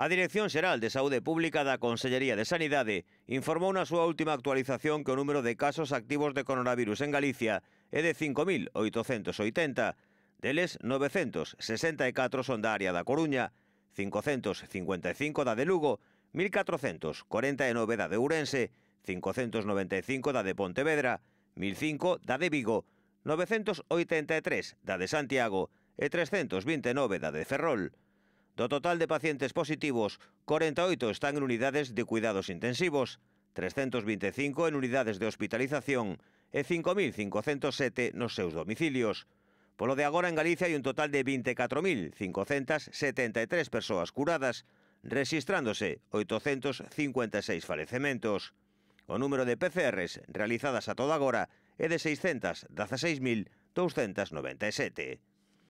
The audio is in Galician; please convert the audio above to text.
A Dirección Xeral de Saúde Pública da Consellería de Sanidade informou na súa última actualización que o número de casos activos de coronavirus en Galicia é de 5.880, deles 964 son da área da Coruña, 555 da de Lugo, 1.449 da de Ourense, 595 da de Pontevedra, 1.005 da de Vigo, 983 da de Santiago e 329 da de Ferrol. Do total de pacientes positivos, 48 están en unidades de cuidados intensivos, 325 en unidades de hospitalización e 5.507 nos seus domicilios. Polo de agora en Galicia hai un total de 24.573 persoas curadas, rexistrándose 856 falecementos. O número de PCRs realizadas a toda agora é de 616.297.